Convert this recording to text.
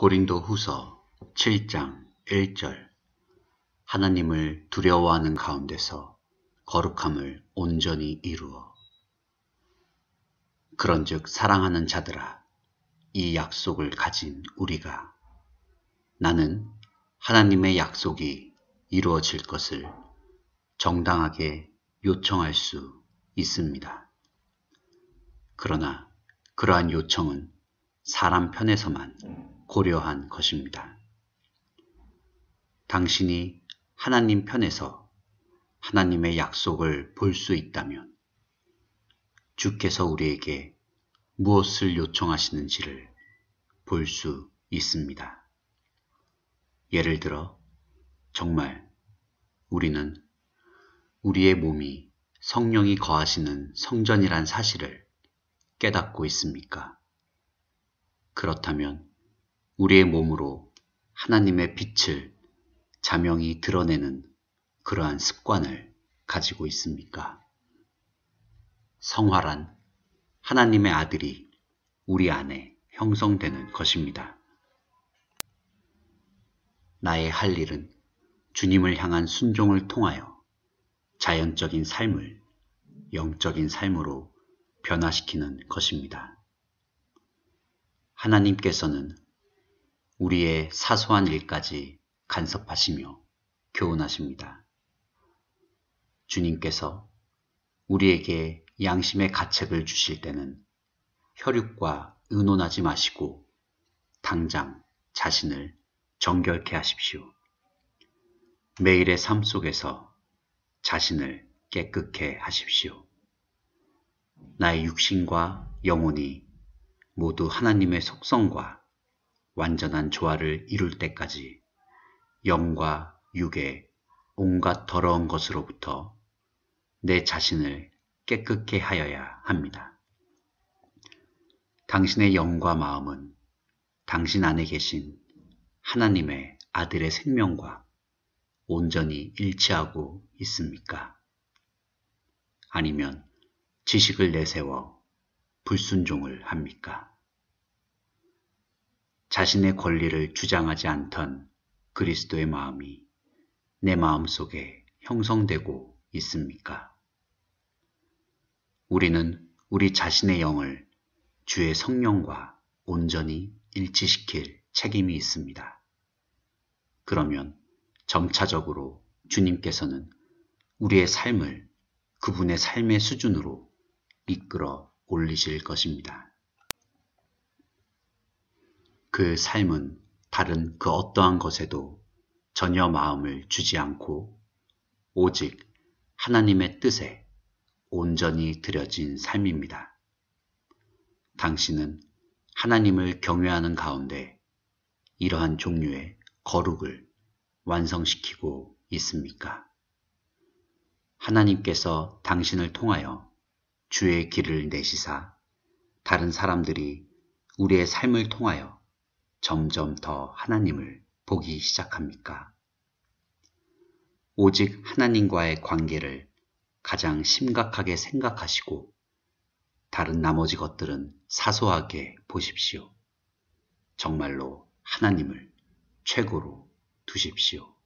고린도 후서 7장 1절 하나님을 두려워하는 가운데서 거룩함을 온전히 이루어 그런즉 사랑하는 자들아 이 약속을 가진 우리가 나는 하나님의 약속이 이루어질 것을 정당하게 요청할 수 있습니다. 그러나 그러한 요청은 사람 편에서만 고려한 것입니다. 당신이 하나님 편에서 하나님의 약속을 볼 수 있다면 주께서 우리에게 무엇을 요청하시는지를 볼 수 있습니다. 예를 들어, 정말 우리는 우리의 몸이 성령이 거하시는 성전이란 사실을 깨닫고 있습니까? 그렇다면 우리의 몸으로 하나님의 빛을 자명히 드러내는 그러한 습관을 가지고 있습니까? 성화란 하나님의 아들이 우리 안에 형성되는 것입니다. 나의 할 일은 주님을 향한 순종을 통하여 자연적인 삶을 영적인 삶으로 변화시키는 것입니다. 하나님께서는 우리의 사소한 일까지 간섭하시며 교훈하십니다. 주님께서 우리에게 양심의 가책을 주실 때는 혈육과 의논하지 마시고 당장 자신을 정결케 하십시오. 매일의 삶 속에서 자신을 깨끗케 하십시오. 나의 육신과 영혼이 모두 하나님의 속성과 완전한 조화를 이룰 때까지 영과 육의 온갖 더러운 것으로부터 내 자신을 깨끗게 하여야 합니다. 당신의 영과 마음은 당신 안에 계신 하나님의 아들의 생명과 온전히 일치하고 있습니까? 아니면 지식을 내세워 불순종을 합니까? 자신의 권리를 주장하지 않던 그리스도의 마음이 내 마음 속에 형성되고 있습니까? 우리는 우리 자신의 영을 주의 성령과 온전히 일치시킬 책임이 있습니다. 그러면 점차적으로 주님께서는 우리의 삶을 그분의 삶의 수준으로 이끌어 올리실 것입니다. 그의 삶은 다른 그 어떠한 것에도 전혀 마음을 주지 않고 오직 하나님의 뜻에 온전히 들여진 삶입니다. 당신은 하나님을 경외하는 가운데 이러한 종류의 거룩을 완성시키고 있습니까? 하나님께서 당신을 통하여 주의 길을 내시사 다른 사람들이 우리의 삶을 통하여 점점 더 하나님을 보기 시작합니까? 오직 하나님과의 관계를 가장 심각하게 생각하시고 다른 나머지 것들은 사소하게 보십시오. 정말로 하나님을 최고로 두십시오.